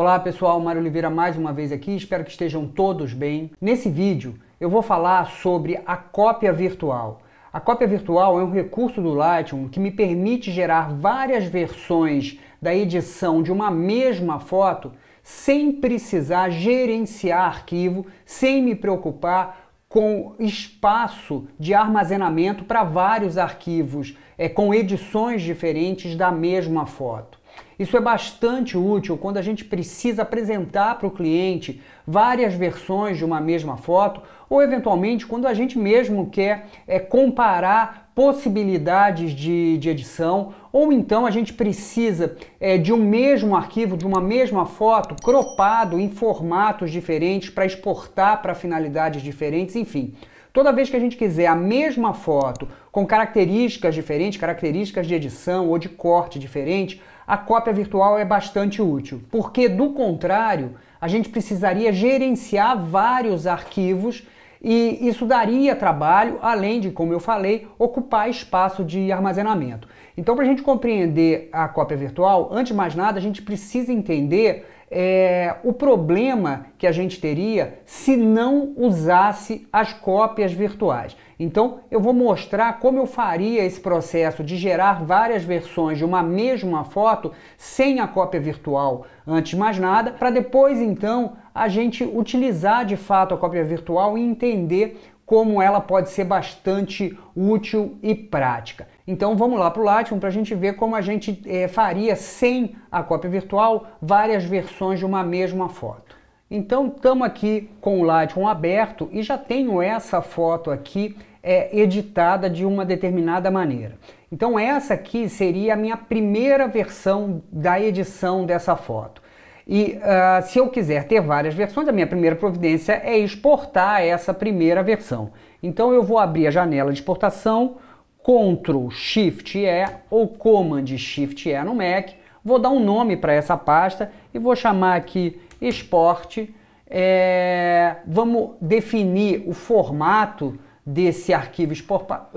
Olá pessoal, Mário Oliveira mais uma vez aqui, espero que estejam todos bem. Nesse vídeo eu vou falar sobre a cópia virtual. A cópia virtual é um recurso do Lightroom que me permite gerar várias versões da edição de uma mesma foto sem precisar gerenciar arquivo, sem me preocupar com espaço de armazenamento para vários arquivos, é, com edições diferentes da mesma foto. Isso é bastante útil quando a gente precisa apresentar para o cliente várias versões de uma mesma foto ou, eventualmente, quando a gente mesmo quer é, comparar possibilidades de, de edição ou então a gente precisa é, de um mesmo arquivo, de uma mesma foto, cropado em formatos diferentes para exportar para finalidades diferentes, enfim. Toda vez que a gente quiser a mesma foto com características diferentes, características de edição ou de corte diferente, a cópia virtual é bastante útil, porque do contrário, a gente precisaria gerenciar vários arquivos e isso daria trabalho, além de, como eu falei, ocupar espaço de armazenamento. Então, para a gente compreender a cópia virtual, antes de mais nada, a gente precisa entender é, o problema que a gente teria se não usasse as cópias virtuais. Então, eu vou mostrar como eu faria esse processo de gerar várias versões de uma mesma foto sem a cópia virtual, antes de mais nada, para depois então a gente utilizar de fato a cópia virtual e entender como ela pode ser bastante útil e prática. Então vamos lá para o Lightroom para a gente ver como a gente é, faria sem a cópia virtual várias versões de uma mesma foto. Então estamos aqui com o Lightroom aberto e já tenho essa foto aqui é, editada de uma determinada maneira. Então essa aqui seria a minha primeira versão da edição dessa foto. E uh, se eu quiser ter várias versões, a minha primeira providência é exportar essa primeira versão. Então eu vou abrir a janela de exportação, Ctrl Shift E ou Command Shift E no Mac. Vou dar um nome para essa pasta e vou chamar aqui esporte. É, vamos definir o formato desse arquivo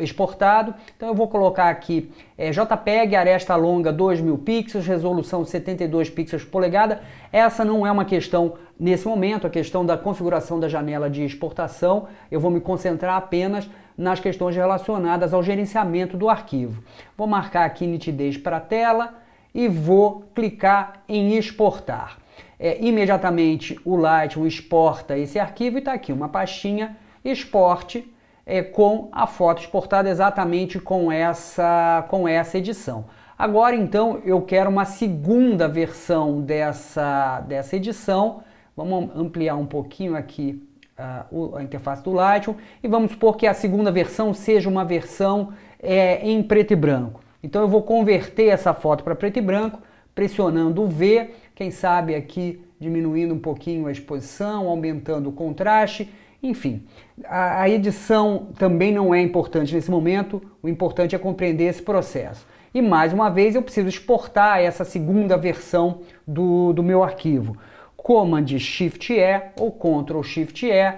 exportado. Então eu vou colocar aqui é, JPEG, aresta longa 2000 pixels, resolução 72 pixels polegada. Essa não é uma questão nesse momento, a questão da configuração da janela de exportação. Eu vou me concentrar apenas nas questões relacionadas ao gerenciamento do arquivo. Vou marcar aqui nitidez para a tela e vou clicar em exportar. É, imediatamente o Lightroom exporta esse arquivo e está aqui uma pastinha exporte é, com a foto exportada exatamente com essa, com essa edição. Agora então eu quero uma segunda versão dessa, dessa edição. Vamos ampliar um pouquinho aqui uh, a interface do Lightroom e vamos supor que a segunda versão seja uma versão é, em preto e branco. Então eu vou converter essa foto para preto e branco, pressionando o V, quem sabe aqui diminuindo um pouquinho a exposição, aumentando o contraste, enfim. A, a edição também não é importante nesse momento, o importante é compreender esse processo. E mais uma vez eu preciso exportar essa segunda versão do, do meu arquivo. Command Shift E ou Ctrl Shift E.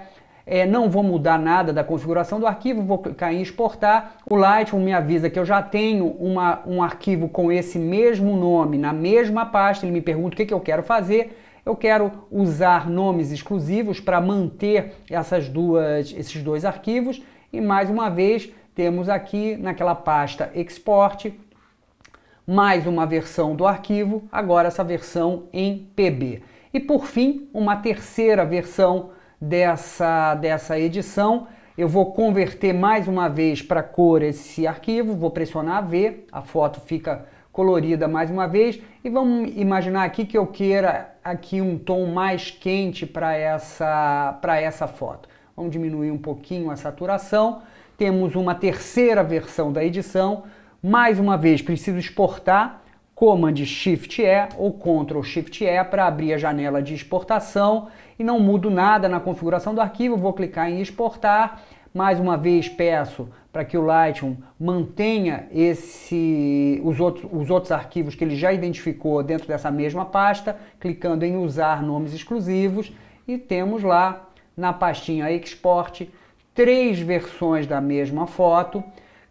É, não vou mudar nada da configuração do arquivo, vou clicar em exportar. O Lightroom me avisa que eu já tenho uma, um arquivo com esse mesmo nome na mesma pasta. Ele me pergunta o que, que eu quero fazer. Eu quero usar nomes exclusivos para manter essas duas, esses dois arquivos. E mais uma vez, temos aqui naquela pasta Export mais uma versão do arquivo, agora essa versão em PB. E por fim, uma terceira versão dessa, dessa edição. Eu vou converter mais uma vez para cor esse arquivo, vou pressionar V, a foto fica colorida mais uma vez e vamos imaginar aqui que eu queira aqui um tom mais quente para essa, para essa foto. Vamos diminuir um pouquinho a saturação. Temos uma terceira versão da edição. Mais uma vez, preciso exportar Command Shift E ou Ctrl Shift E para abrir a janela de exportação e não mudo nada na configuração do arquivo, vou clicar em exportar. Mais uma vez peço para que o Lightroom mantenha esse, os, outros, os outros arquivos que ele já identificou dentro dessa mesma pasta, clicando em usar nomes exclusivos e temos lá na pastinha export três versões da mesma foto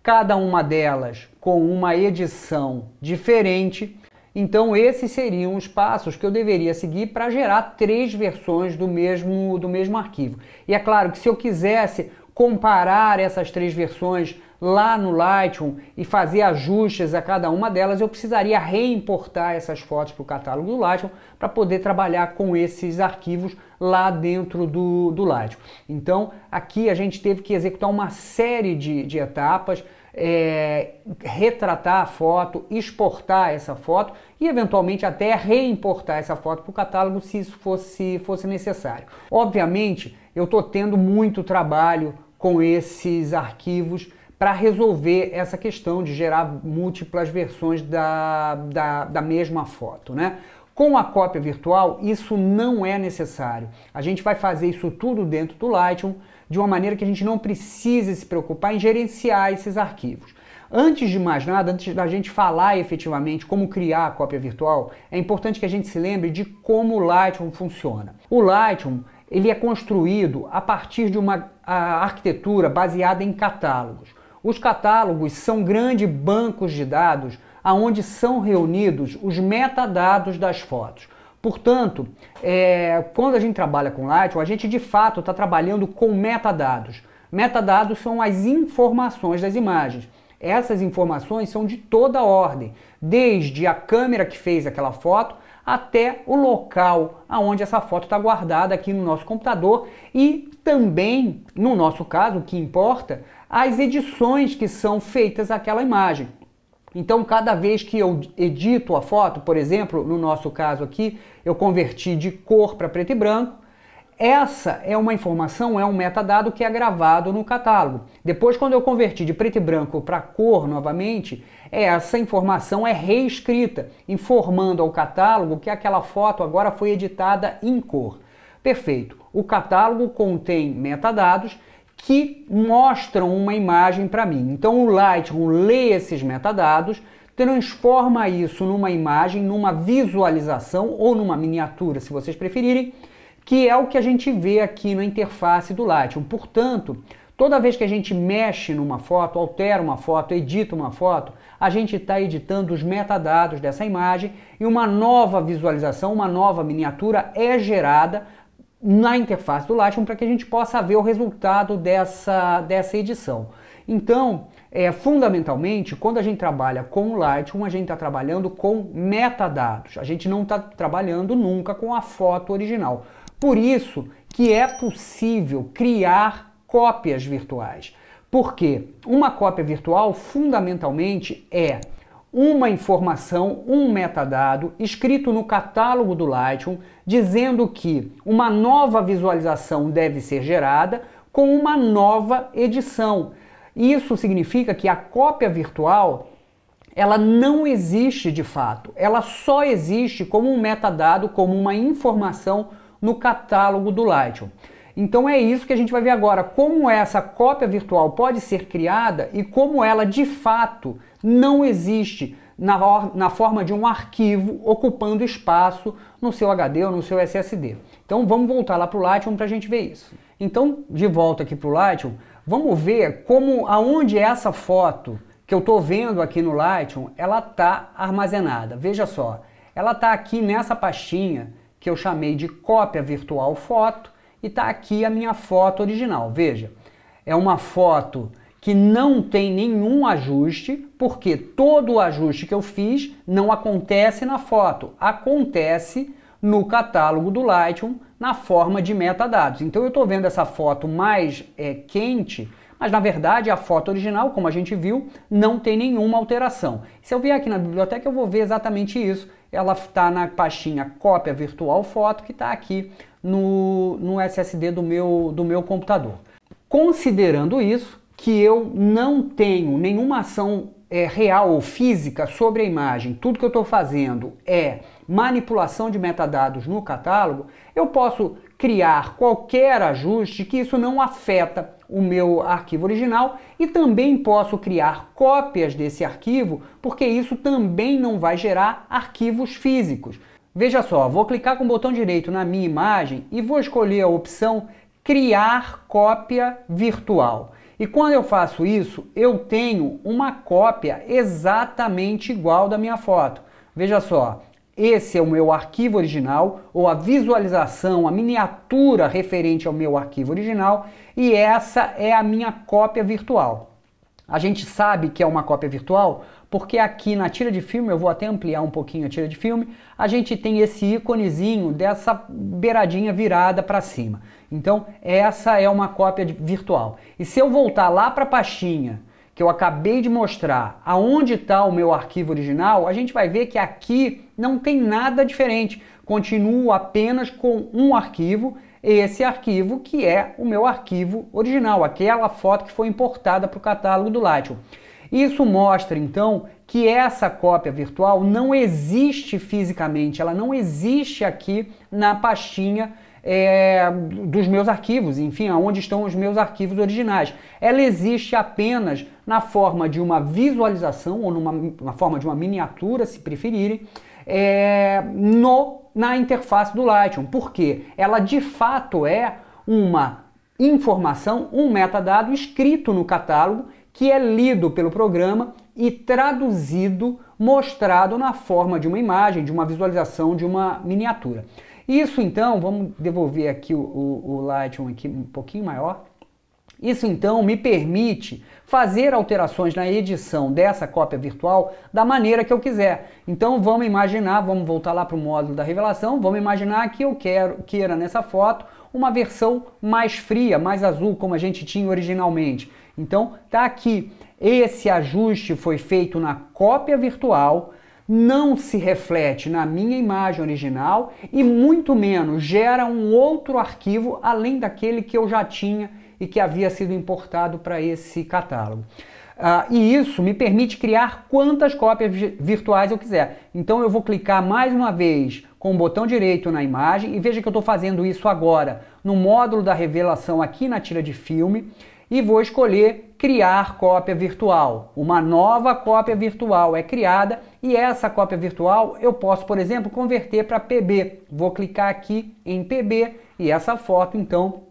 cada uma delas com uma edição diferente. Então esses seriam os passos que eu deveria seguir para gerar três versões do mesmo do mesmo arquivo. E é claro que se eu quisesse comparar essas três versões lá no Lightroom e fazer ajustes a cada uma delas, eu precisaria reimportar essas fotos para o catálogo do Lightroom para poder trabalhar com esses arquivos lá dentro do, do Lightroom. Então, aqui a gente teve que executar uma série de, de etapas, é, retratar a foto, exportar essa foto e eventualmente até reimportar essa foto para o catálogo se isso fosse, fosse necessário. Obviamente, eu estou tendo muito trabalho com esses arquivos para resolver essa questão de gerar múltiplas versões da, da, da mesma foto, né? Com a cópia virtual, isso não é necessário. A gente vai fazer isso tudo dentro do Lightroom, de uma maneira que a gente não precise se preocupar em gerenciar esses arquivos. Antes de mais nada, antes da gente falar efetivamente como criar a cópia virtual, é importante que a gente se lembre de como o Lightroom funciona. O Lightroom ele é construído a partir de uma arquitetura baseada em catálogos. Os catálogos são grandes bancos de dados aonde são reunidos os metadados das fotos. Portanto, é, quando a gente trabalha com Lightroom, a gente de fato está trabalhando com metadados. Metadados são as informações das imagens. Essas informações são de toda ordem, desde a câmera que fez aquela foto até o local aonde essa foto está guardada aqui no nosso computador e também, no nosso caso, o que importa, as edições que são feitas àquela imagem. Então, cada vez que eu edito a foto, por exemplo, no nosso caso aqui, eu converti de cor para preto e branco, essa é uma informação, é um metadado que é gravado no catálogo. Depois, quando eu converti de preto e branco para cor novamente, é, essa informação é reescrita, informando ao catálogo que aquela foto agora foi editada em cor. Perfeito. O catálogo contém metadados que mostram uma imagem para mim. Então o Lightroom lê esses metadados, transforma isso numa imagem, numa visualização ou numa miniatura, se vocês preferirem que é o que a gente vê aqui na interface do Lightroom. Portanto, toda vez que a gente mexe numa foto, altera uma foto, edita uma foto, a gente está editando os metadados dessa imagem e uma nova visualização, uma nova miniatura é gerada na interface do Lightroom para que a gente possa ver o resultado dessa, dessa edição. Então, é, fundamentalmente, quando a gente trabalha com o Lightroom, a gente está trabalhando com metadados. A gente não está trabalhando nunca com a foto original. Por isso que é possível criar cópias virtuais. Porque uma cópia virtual fundamentalmente é uma informação, um metadado escrito no catálogo do Lightroom, dizendo que uma nova visualização deve ser gerada com uma nova edição. Isso significa que a cópia virtual ela não existe de fato, ela só existe como um metadado, como uma informação no catálogo do Lightroom. Então é isso que a gente vai ver agora, como essa cópia virtual pode ser criada e como ela de fato não existe na, na forma de um arquivo ocupando espaço no seu HD ou no seu SSD. Então vamos voltar lá para o Lightroom para a gente ver isso. Então, de volta aqui para o Lightroom, vamos ver como aonde essa foto que eu estou vendo aqui no Lightroom, ela está armazenada. Veja só, ela está aqui nessa pastinha que eu chamei de cópia virtual foto, e está aqui a minha foto original. Veja, é uma foto que não tem nenhum ajuste, porque todo o ajuste que eu fiz não acontece na foto, acontece no catálogo do Lightroom na forma de metadados. Então eu estou vendo essa foto mais é, quente, mas na verdade a foto original, como a gente viu, não tem nenhuma alteração. Se eu vier aqui na biblioteca, eu vou ver exatamente isso, ela está na pastinha cópia virtual foto que está aqui no, no SSD do meu, do meu computador. Considerando isso, que eu não tenho nenhuma ação é, real ou física sobre a imagem, tudo que eu estou fazendo é manipulação de metadados no catálogo, eu posso criar qualquer ajuste que isso não afeta o meu arquivo original e também posso criar cópias desse arquivo, porque isso também não vai gerar arquivos físicos. Veja só, vou clicar com o botão direito na minha imagem e vou escolher a opção criar cópia virtual. E quando eu faço isso, eu tenho uma cópia exatamente igual da minha foto. Veja só, esse é o meu arquivo original, ou a visualização, a miniatura referente ao meu arquivo original, e essa é a minha cópia virtual. A gente sabe que é uma cópia virtual porque aqui na tira de filme, eu vou até ampliar um pouquinho a tira de filme, a gente tem esse íconezinho dessa beiradinha virada para cima. Então, essa é uma cópia virtual. E se eu voltar lá para a pastinha que eu acabei de mostrar aonde está o meu arquivo original, a gente vai ver que aqui não tem nada diferente. Continuo apenas com um arquivo, esse arquivo que é o meu arquivo original, aquela foto que foi importada para o catálogo do Lightroom. Isso mostra então que essa cópia virtual não existe fisicamente, ela não existe aqui na pastinha é, dos meus arquivos, enfim, aonde estão os meus arquivos originais. Ela existe apenas na forma de uma visualização ou numa, na forma de uma miniatura, se preferirem, é, no, na interface do Lightroom, porque ela de fato é uma informação, um metadado escrito no catálogo que é lido pelo programa e traduzido, mostrado na forma de uma imagem, de uma visualização, de uma miniatura. Isso então, vamos devolver aqui o, o, o Lightroom aqui um pouquinho maior. Isso então me permite fazer alterações na edição dessa cópia virtual da maneira que eu quiser. Então vamos imaginar, vamos voltar lá para o módulo da revelação, vamos imaginar que eu quero, queira nessa foto uma versão mais fria, mais azul, como a gente tinha originalmente. Então tá aqui. Esse ajuste foi feito na cópia virtual não se reflete na minha imagem original e muito menos gera um outro arquivo além daquele que eu já tinha e que havia sido importado para esse catálogo. Ah, e isso me permite criar quantas cópias virtuais eu quiser. Então eu vou clicar mais uma vez com o botão direito na imagem e veja que eu estou fazendo isso agora no módulo da revelação aqui na tira de filme e vou escolher criar cópia virtual. Uma nova cópia virtual é criada e essa cópia virtual eu posso, por exemplo, converter para PB. Vou clicar aqui em PB e essa foto então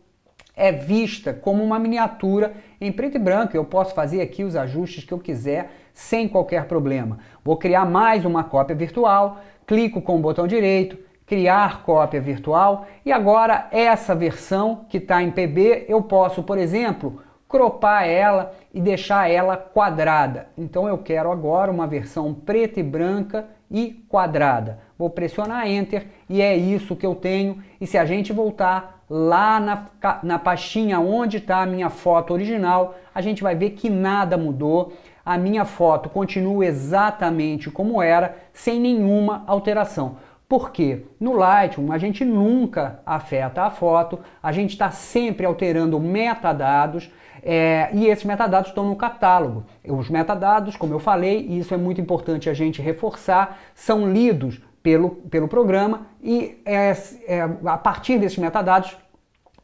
é vista como uma miniatura em preto e branco. Eu posso fazer aqui os ajustes que eu quiser sem qualquer problema. Vou criar mais uma cópia virtual, clico com o botão direito, criar cópia virtual e agora essa versão que está em PB eu posso, por exemplo, cropar ela e deixar ela quadrada. Então eu quero agora uma versão preta e branca e quadrada. Vou pressionar Enter e é isso que eu tenho. E se a gente voltar lá na, na pastinha onde está a minha foto original, a gente vai ver que nada mudou. A minha foto continua exatamente como era, sem nenhuma alteração. Porque no Lightroom a gente nunca afeta a foto, a gente está sempre alterando metadados, é, e esses metadados estão no catálogo. Os metadados, como eu falei, e isso é muito importante a gente reforçar, são lidos pelo, pelo programa e é, é, a partir desses metadados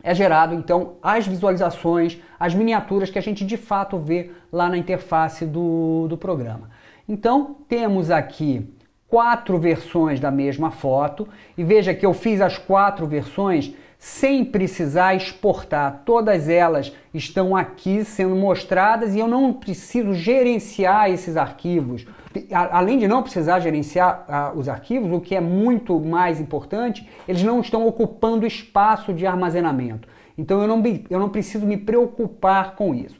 é gerado então as visualizações, as miniaturas que a gente de fato vê lá na interface do, do programa. Então temos aqui quatro versões da mesma foto e veja que eu fiz as quatro versões sem precisar exportar. Todas elas estão aqui sendo mostradas e eu não preciso gerenciar esses arquivos. Além de não precisar gerenciar uh, os arquivos, o que é muito mais importante, eles não estão ocupando espaço de armazenamento. Então eu não, eu não preciso me preocupar com isso.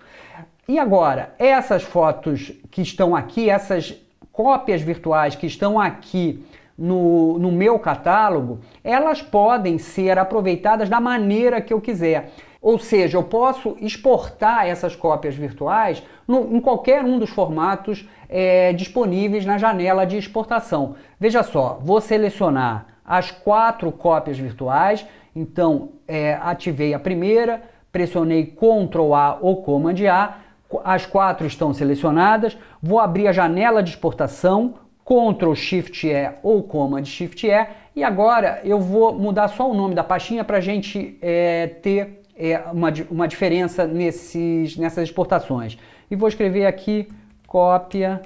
E agora, essas fotos que estão aqui, essas cópias virtuais que estão aqui no, no meu catálogo, elas podem ser aproveitadas da maneira que eu quiser. Ou seja, eu posso exportar essas cópias virtuais no, em qualquer um dos formatos é, disponíveis na janela de exportação. Veja só, vou selecionar as quatro cópias virtuais, então é, ativei a primeira, pressionei Ctrl A ou Command A, as quatro estão selecionadas, vou abrir a janela de exportação, Ctrl Shift E ou Command Shift E. E agora eu vou mudar só o nome da pastinha para a gente é, ter é, uma, uma diferença nesses, nessas exportações. E vou escrever aqui cópia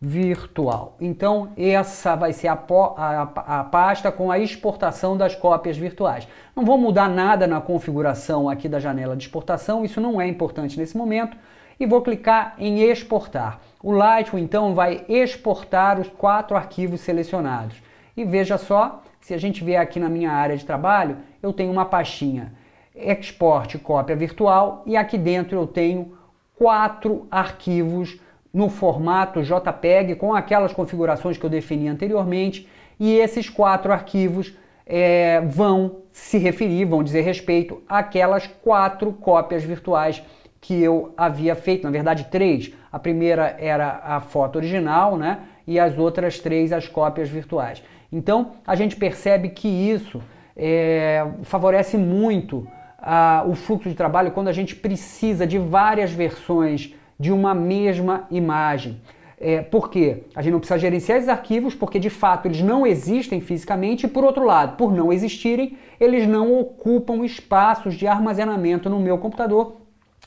virtual. Então essa vai ser a, a, a pasta com a exportação das cópias virtuais. Não vou mudar nada na configuração aqui da janela de exportação, isso não é importante nesse momento e vou clicar em exportar. O Lightroom então vai exportar os quatro arquivos selecionados. E veja só, se a gente vier aqui na minha área de trabalho, eu tenho uma pastinha export cópia virtual e aqui dentro eu tenho quatro arquivos no formato JPEG com aquelas configurações que eu defini anteriormente e esses quatro arquivos é, vão se referir, vão dizer respeito àquelas quatro cópias virtuais que eu havia feito, na verdade três. A primeira era a foto original, né? E as outras três as cópias virtuais. Então a gente percebe que isso é, favorece muito a, o fluxo de trabalho quando a gente precisa de várias versões de uma mesma imagem. É, por quê? A gente não precisa gerenciar esses arquivos porque de fato eles não existem fisicamente e, por outro lado, por não existirem, eles não ocupam espaços de armazenamento no meu computador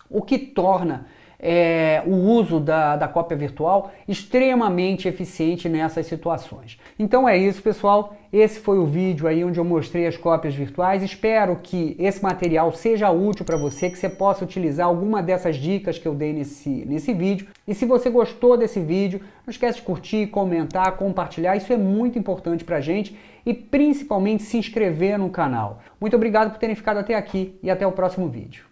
o que torna é, o uso da, da cópia virtual extremamente eficiente nessas situações. Então é isso, pessoal. Esse foi o vídeo aí onde eu mostrei as cópias virtuais. Espero que esse material seja útil para você, que você possa utilizar alguma dessas dicas que eu dei nesse, nesse vídeo. E se você gostou desse vídeo, não esquece de curtir, comentar, compartilhar. Isso é muito importante para a gente e principalmente se inscrever no canal. Muito obrigado por terem ficado até aqui e até o próximo vídeo.